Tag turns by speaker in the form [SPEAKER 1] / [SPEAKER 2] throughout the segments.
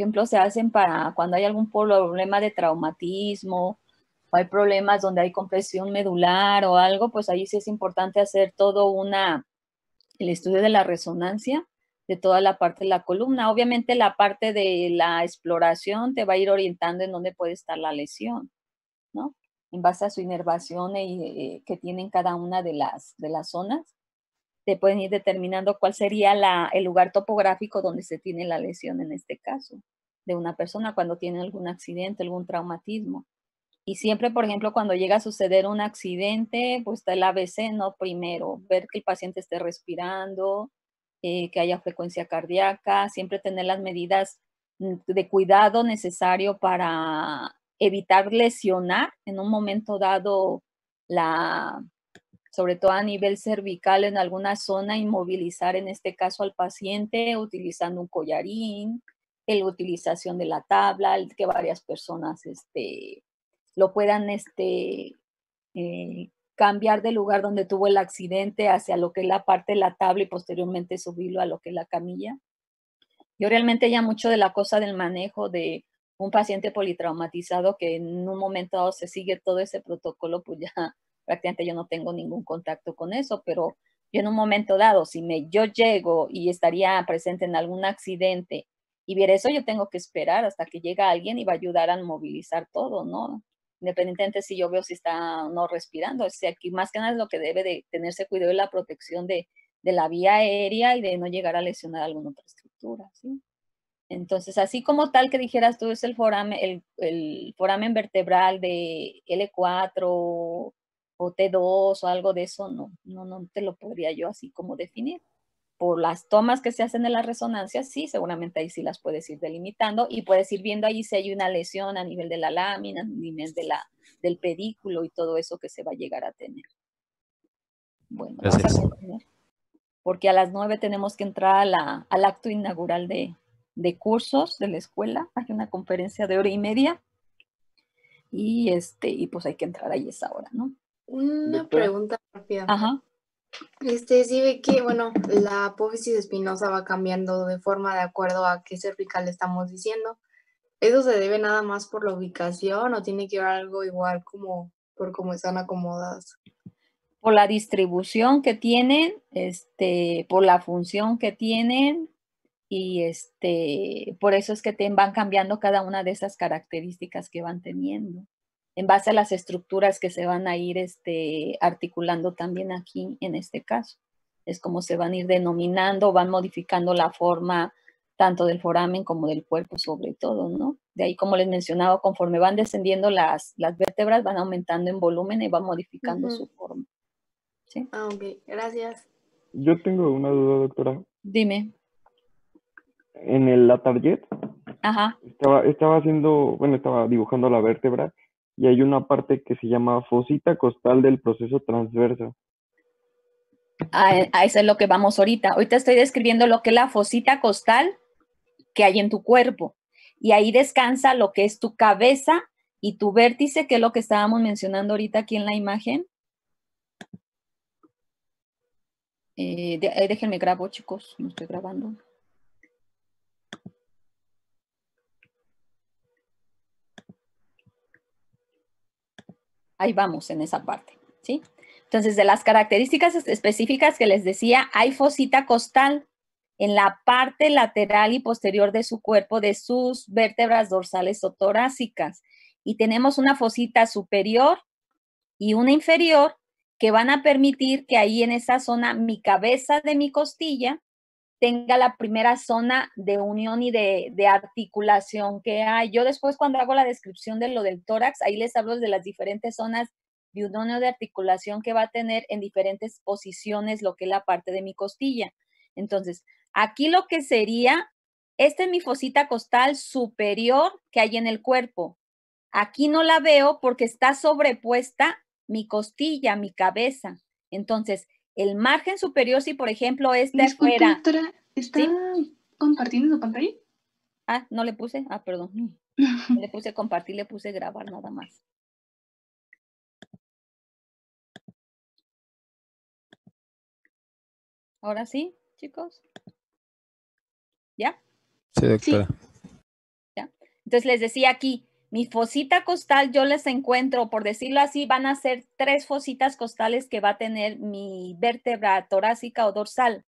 [SPEAKER 1] ejemplo, se hacen para cuando hay algún problema de traumatismo o hay problemas donde hay compresión medular o algo, pues ahí sí es importante hacer todo una, el estudio de la resonancia de toda la parte de la columna. Obviamente la parte de la exploración te va a ir orientando en dónde puede estar la lesión, ¿no? En base a su inervación y, eh, eh, que tienen cada una de las, de las zonas te pueden ir determinando cuál sería el lugar topográfico donde se tiene la lesión en este caso de una persona cuando tiene algún accidente, algún traumatismo. Y siempre, por ejemplo, cuando llega a suceder un accidente, pues está el ABC, ¿no? Primero, ver que el paciente esté respirando, eh, que haya frecuencia cardíaca, siempre tener las medidas mm, de cuidado necesario para evitar lesionar en un momento dado la, sobre todo a nivel cervical en alguna zona, inmovilizar en este caso al paciente utilizando un collarín, la utilización de la tabla, que varias personas este, lo puedan este, eh, cambiar del lugar donde tuvo el accidente hacia lo que es la parte de la tabla y posteriormente subirlo a lo que es la camilla. Yo realmente ya mucho de la cosa del manejo de un paciente politraumatizado que en un momento dado se sigue todo ese protocolo, pues ya prácticamente yo no tengo ningún contacto con eso, pero yo en un momento dado, si me, yo llego y estaría presente en algún accidente y viera eso, yo tengo que esperar hasta que llegue alguien y va a ayudar a movilizar todo, ¿no? Independientemente si yo veo si está o no respirando. O sea, aquí más que nada es lo que debe de tenerse cuidado es la protección de, la vía aérea y de no llegar a lesionar alguna otra estructura, ¿sí? Entonces, así como tal que dijeras tú, es el foramen, el, foramen vertebral de L4, o T2 o algo de eso, no, no, no te lo podría yo así como definir. Por las tomas que se hacen en la resonancia, sí, seguramente ahí sí las puedes ir delimitando y puedes ir viendo ahí si hay una lesión a nivel de la lámina, a nivel de la, del pedículo y todo eso que se va a llegar a tener. Bueno, Porque a las nueve tenemos que entrar al acto inaugural de, cursos de la escuela. Hay una conferencia de hora y media y este y pues hay que entrar ahí esa hora, ¿no? Una pregunta rápida. Este, sí ve que, bueno, la apófisis espinosa va cambiando de forma de acuerdo a qué cervical estamos diciendo. ¿Eso se debe nada más por la ubicación o tiene que ver algo igual como por cómo están acomodadas? Por la distribución que tienen, este, por la función que tienen y este, por eso es que te van cambiando cada una de esas características que van teniendo en base a las estructuras que se van a ir este, articulando también aquí en este caso. Es como se van a ir denominando, van modificando la forma tanto del foramen como del cuerpo sobre todo, ¿no? De ahí, como les mencionaba, conforme van descendiendo las, las vértebras, van aumentando en volumen y van modificando su forma. ¿Sí? Ah, ok, gracias. Yo tengo una duda, doctora. Dime. En el, la Ajá. Estaba, estaba haciendo, bueno, estaba dibujando la vértebra y hay una parte que se llama fosita costal del proceso transverso. a eso es lo que vamos ahorita. Ahorita estoy describiendo lo que es la fosita costal que hay en tu cuerpo. Y ahí descansa lo que es tu cabeza y tu vértice, que es lo que estábamos mencionando ahorita aquí en la imagen. Eh, eh, déjenme grabo, chicos, no estoy grabando. Ahí vamos en esa parte, ¿sí? Entonces, de las características específicas que les decía, hay fosita costal en la parte lateral y posterior de su cuerpo de sus vértebras dorsales o torácicas. Y tenemos una fosita superior y una inferior que van a permitir que ahí en esa zona mi cabeza de mi costilla tenga la primera zona de unión y de, articulación que hay. Yo después cuando hago la descripción de lo del tórax, ahí les hablo de las diferentes zonas de unión o de articulación que va a tener en diferentes posiciones lo que es la parte de mi costilla. Entonces, aquí lo que sería, esta es mi fosita costal superior que hay en el cuerpo. Aquí no la veo porque está sobrepuesta mi costilla, mi cabeza. Entonces, el margen superior, si por ejemplo esta fuera... Doctora, ¿Está compartiendo pantalla? Ah, no le puse. Ah, perdón. le puse compartir, le puse grabar nada más. Ahora sí, chicos. ¿Ya? Sí, doctora. ¿Ya? Entonces les decía aquí, mi fosita costal yo les encuentro, por decirlo así, van a ser tres fositas costales que va a tener mi vértebra torácica o dorsal.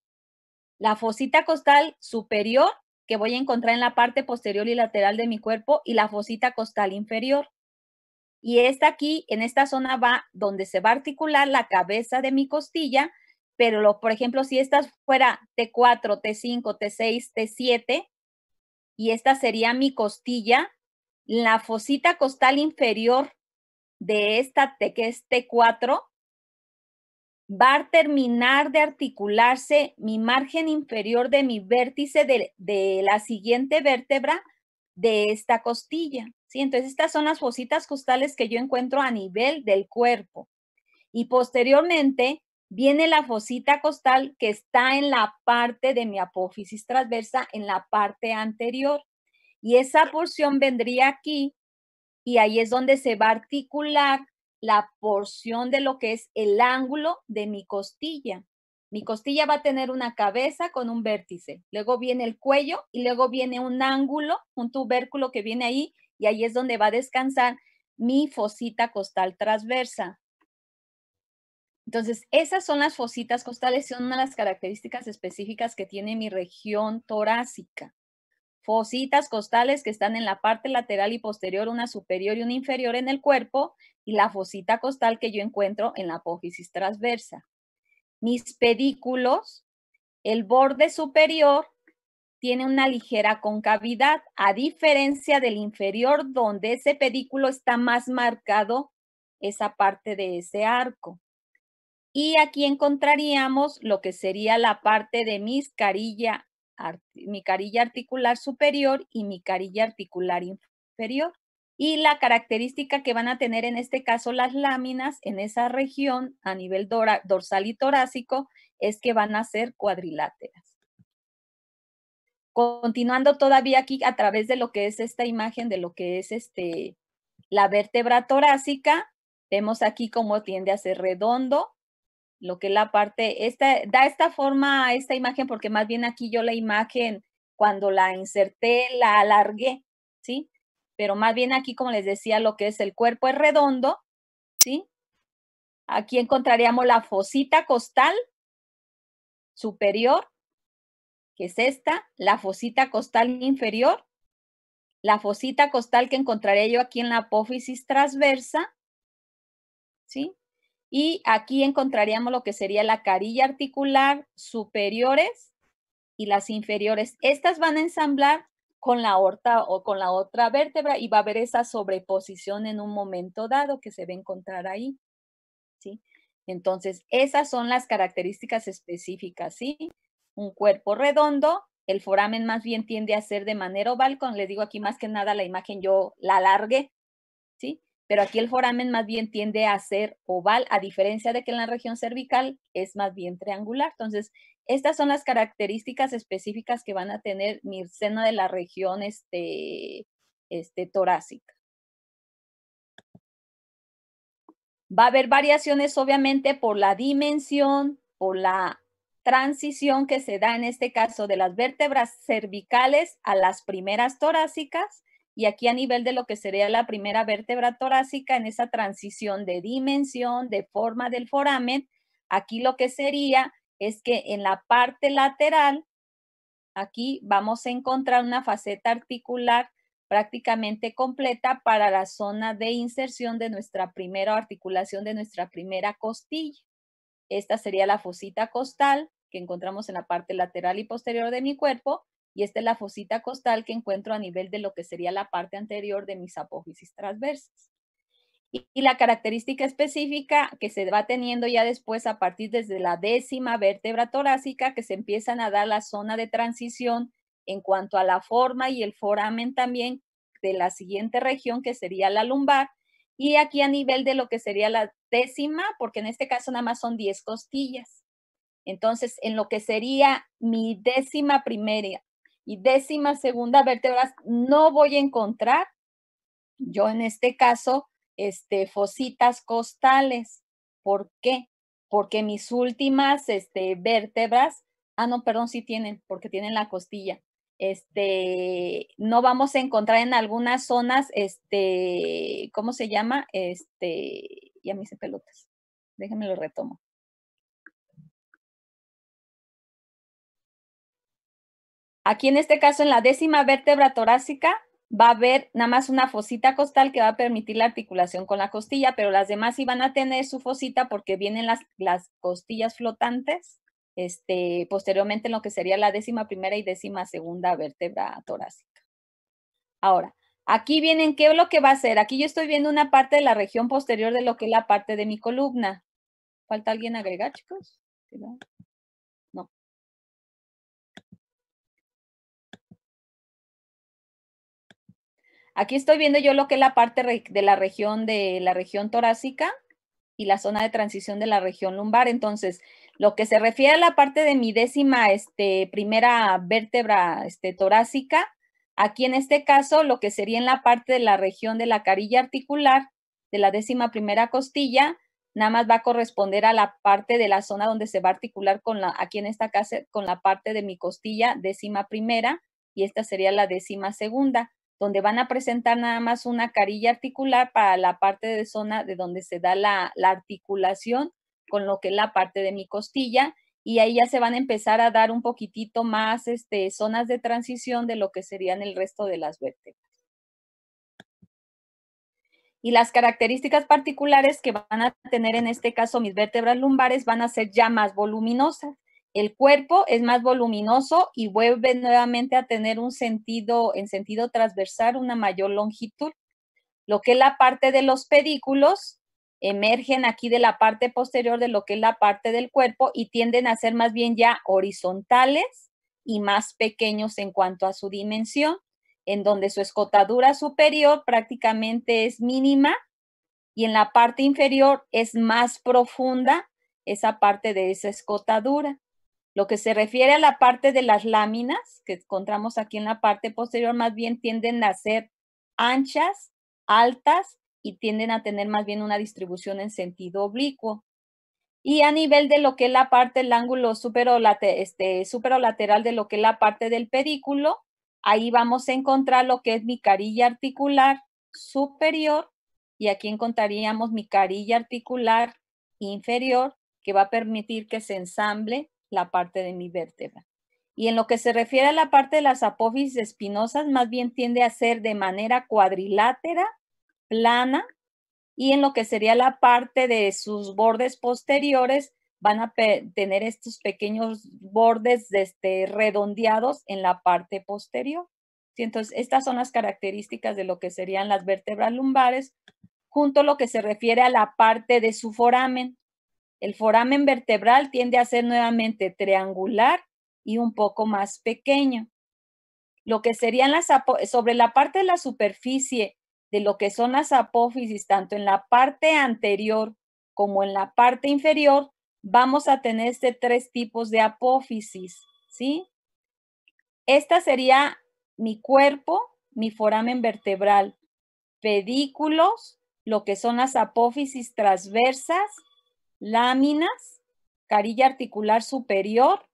[SPEAKER 1] La fosita costal superior que voy a encontrar en la parte posterior y lateral de mi cuerpo y la fosita costal inferior. Y esta aquí, en esta zona va donde se va a articular la cabeza de mi costilla, pero lo, por ejemplo, si esta fuera T4, T5, T6, T7, y esta sería mi costilla, la fosita costal inferior de esta T, T4, va a terminar de articularse mi margen inferior de mi vértice de, la siguiente vértebra de esta costilla. Entonces, estas son las fositas costales que yo encuentro a nivel del cuerpo. Y posteriormente viene la fosita costal que está en la parte de mi apófisis transversa, en la parte anterior. Y esa porción vendría aquí y ahí es donde se va a articular la porción de lo que es el ángulo de mi costilla. Mi costilla va a tener una cabeza con un vértice, luego viene el cuello y luego viene un ángulo, un tubérculo que viene ahí y ahí es donde va a descansar mi fosita costal transversa. Entonces, esas son las fositas costales, son una de las características específicas que tiene mi región torácica fositas costales que están en la parte lateral y posterior, una superior y una inferior en el cuerpo, y la fosita costal que yo encuentro en la apófisis transversa. Mis pedículos, el borde superior tiene una ligera concavidad, a diferencia del inferior, donde ese pedículo está más marcado, esa parte de ese arco. Y aquí encontraríamos lo que sería la parte de mis carilla mi carilla articular superior y mi carilla articular inferior. Y la característica que van a tener en este caso las láminas en esa región a nivel dorsal y torácico es que van a ser cuadriláteras. Continuando todavía aquí a través de lo que es esta imagen de lo que es este, la vértebra torácica, vemos aquí cómo tiende a ser redondo, lo que es la parte, esta, da esta forma a esta imagen, porque más bien aquí yo la imagen, cuando la inserté, la alargué, ¿sí? Pero más bien aquí, como les decía, lo que es el cuerpo es redondo, ¿sí? Aquí encontraríamos la fosita costal superior, que es esta, la fosita costal inferior, la fosita costal que encontraré yo aquí en la apófisis transversa, ¿sí? Y aquí encontraríamos lo que sería la carilla articular superiores y las inferiores. Estas van a ensamblar con la aorta o con la otra vértebra y va a haber esa sobreposición en un momento dado que se va a encontrar ahí. ¿sí? Entonces, esas son las características específicas. ¿sí? Un cuerpo redondo, el foramen más bien tiende a ser de manera oval, con les digo aquí más que nada la imagen yo la alargué. ¿sí? pero aquí el foramen más bien tiende a ser oval, a diferencia de que en la región cervical es más bien triangular. Entonces, estas son las características específicas que van a tener mircena de la región este, este, torácica. Va a haber variaciones, obviamente, por la dimensión, por la transición que se da en este caso de las vértebras cervicales a las primeras torácicas y aquí a nivel de lo que sería la primera vértebra torácica en esa transición de dimensión, de forma del foramen, aquí lo que sería es que en la parte lateral, aquí vamos a encontrar una faceta articular prácticamente completa para la zona de inserción de nuestra primera articulación de nuestra primera costilla. Esta sería la fosita costal que encontramos en la parte lateral y posterior de mi cuerpo y esta es la fosita costal que encuentro a nivel de lo que sería la parte anterior de mis apófisis transversas. Y, la característica específica que se va teniendo ya después a partir desde la décima vértebra torácica que se empiezan a dar la zona de transición en cuanto a la forma y el foramen también de la siguiente región que sería la lumbar y aquí a nivel de lo que sería la décima, porque en este caso nada más son 10 costillas. Entonces, en lo que sería mi décima primera y décima segunda vértebras no voy a encontrar, yo en este caso, este, fositas costales. ¿Por qué? Porque mis últimas este, vértebras, ah, no, perdón, sí tienen, porque tienen la costilla. Este, no vamos a encontrar en algunas zonas, este, ¿cómo se llama? Este, ya me hice pelotas. Déjenme lo retomo. Aquí en este caso, en la décima vértebra torácica, va a haber nada más una fosita costal que va a permitir la articulación con la costilla, pero las demás sí van a tener su fosita porque vienen las, las costillas flotantes este, posteriormente en lo que sería la décima primera y décima segunda vértebra torácica. Ahora, aquí vienen, ¿qué es lo que va a hacer? Aquí yo estoy viendo una parte de la región posterior de lo que es la parte de mi columna. ¿Falta alguien agregar, chicos? Aquí estoy viendo yo lo que es la parte de la región de la región torácica y la zona de transición de la región lumbar. Entonces, lo que se refiere a la parte de mi décima este, primera vértebra este, torácica, aquí en este caso lo que sería en la parte de la región de la carilla articular de la décima primera costilla, nada más va a corresponder a la parte de la zona donde se va a articular con la, aquí en esta casa, con la parte de mi costilla décima primera, y esta sería la décima segunda donde van a presentar nada más una carilla articular para la parte de zona de donde se da la, articulación con lo que es la parte de mi costilla y ahí ya se van a empezar a dar un poquitito más este, zonas de transición de lo que serían el resto de las vértebras. Y las características particulares que van a tener en este caso mis vértebras lumbares van a ser ya más voluminosas el cuerpo es más voluminoso y vuelve nuevamente a tener un sentido, en sentido transversal, una mayor longitud. Lo que es la parte de los pedículos emergen aquí de la parte posterior de lo que es la parte del cuerpo y tienden a ser más bien ya horizontales y más pequeños en cuanto a su dimensión, en donde su escotadura superior prácticamente es mínima y en la parte inferior es más profunda esa parte de esa escotadura. Lo que se refiere a la parte de las láminas que encontramos aquí en la parte posterior, más bien tienden a ser anchas, altas y tienden a tener más bien una distribución en sentido oblicuo. Y a nivel de lo que es la parte del ángulo superolateral, este, superolateral de lo que es la parte del pedículo, ahí vamos a encontrar lo que es mi carilla articular superior y aquí encontraríamos mi carilla articular inferior que va a permitir que se ensamble la parte de mi vértebra. Y en lo que se refiere a la parte de las apófisis espinosas, más bien tiende a ser de manera cuadrilátera, plana, y en lo que sería la parte de sus bordes posteriores, van a tener estos pequeños bordes este, redondeados en la parte posterior. Entonces, estas son las características de lo que serían las vértebras lumbares, junto a lo que se refiere a la parte de su foramen, el foramen vertebral tiende a ser nuevamente triangular y un poco más pequeño. Lo que serían las sobre la parte de la superficie de lo que son las apófisis, tanto en la parte anterior como en la parte inferior, vamos a tener este tres tipos de apófisis, ¿sí? Esta sería mi cuerpo, mi foramen vertebral, pedículos, lo que son las apófisis transversas láminas, carilla articular superior,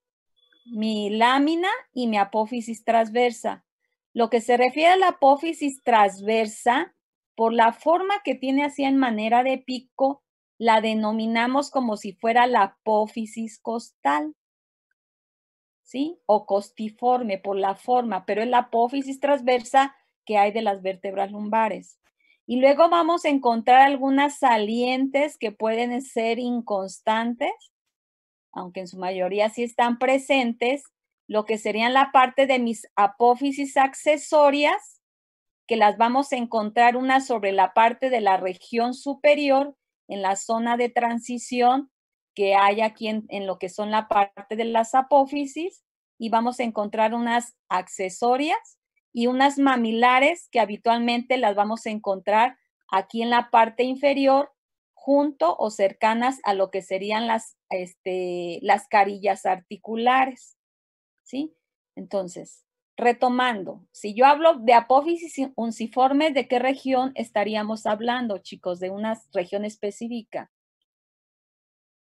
[SPEAKER 1] mi lámina y mi apófisis transversa. Lo que se refiere a la apófisis transversa, por la forma que tiene así en manera de pico, la denominamos como si fuera la apófisis costal. ¿Sí? O costiforme por la forma, pero es la apófisis transversa que hay de las vértebras lumbares. Y luego vamos a encontrar algunas salientes que pueden ser inconstantes, aunque en su mayoría sí están presentes, lo que serían la parte de mis apófisis accesorias, que las vamos a encontrar una sobre la parte de la región superior, en la zona de transición que hay aquí en, lo que son la parte de las apófisis, y vamos a encontrar unas accesorias y unas mamilares que habitualmente las vamos a encontrar aquí en la parte inferior, junto o cercanas a lo que serían las, este, las carillas articulares. ¿Sí? Entonces, retomando, si yo hablo de apófisis unciforme, ¿de qué región estaríamos hablando, chicos? De una región específica.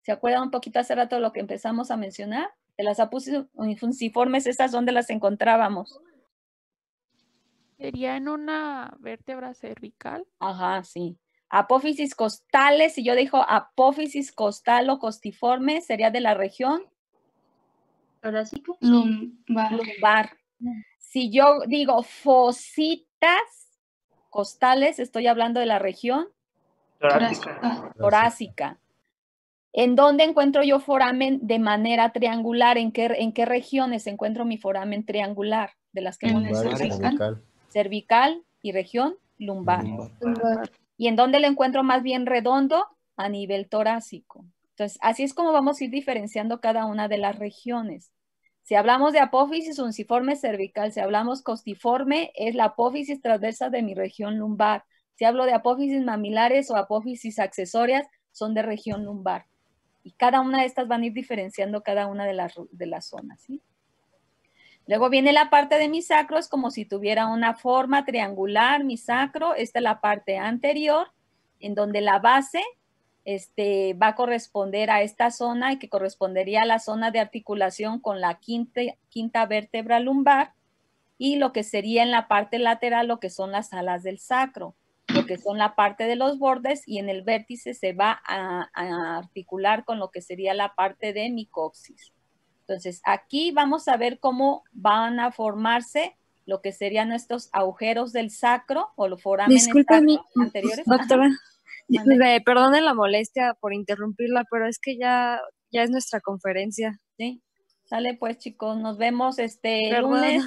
[SPEAKER 1] ¿Se acuerdan un poquito hace rato lo que empezamos a mencionar? De las apófisis unciformes, esas donde las encontrábamos. Sería en una vértebra cervical. Ajá, sí. Apófisis costales, si yo digo apófisis costal o costiforme, sería de la región. Torácica. Pues, Lumbar. Si yo digo fositas costales, estoy hablando de la región. Torácica. Torácica. Ah. ¿En dónde encuentro yo foramen de manera triangular? ¿En qué, en qué regiones encuentro mi foramen triangular? De las que hemos cervical y región lumbar. ¿Y en dónde lo encuentro más bien redondo? A nivel torácico. Entonces, así es como vamos a ir diferenciando cada una de las regiones. Si hablamos de apófisis unciforme cervical, si hablamos costiforme, es la apófisis transversa de mi región lumbar. Si hablo de apófisis mamilares o apófisis accesorias, son de región lumbar. Y cada una de estas van a ir diferenciando cada una de las, de las zonas. ¿sí? Luego viene la parte de mi sacro, es como si tuviera una forma triangular, mi sacro. Esta es la parte anterior, en donde la base este, va a corresponder a esta zona y que correspondería a la zona de articulación con la quinta, quinta vértebra lumbar y lo que sería en la parte lateral lo que son las alas del sacro, lo que son la parte de los bordes y en el vértice se va a, articular con lo que sería la parte de mi coxis. Entonces, aquí vamos a ver cómo van a formarse lo que serían nuestros agujeros del sacro o los forámenes anteriores. Doctora, perdonen la molestia por interrumpirla, pero es que ya, ya es nuestra conferencia. Sí, sale pues chicos, nos vemos este lunes.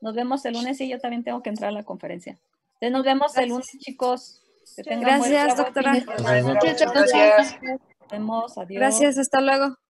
[SPEAKER 1] Nos vemos el lunes y yo también tengo que entrar a la conferencia. Entonces nos vemos el lunes, chicos. Gracias, doctora. Muchas gracias. Nos vemos, adiós. Gracias, hasta luego.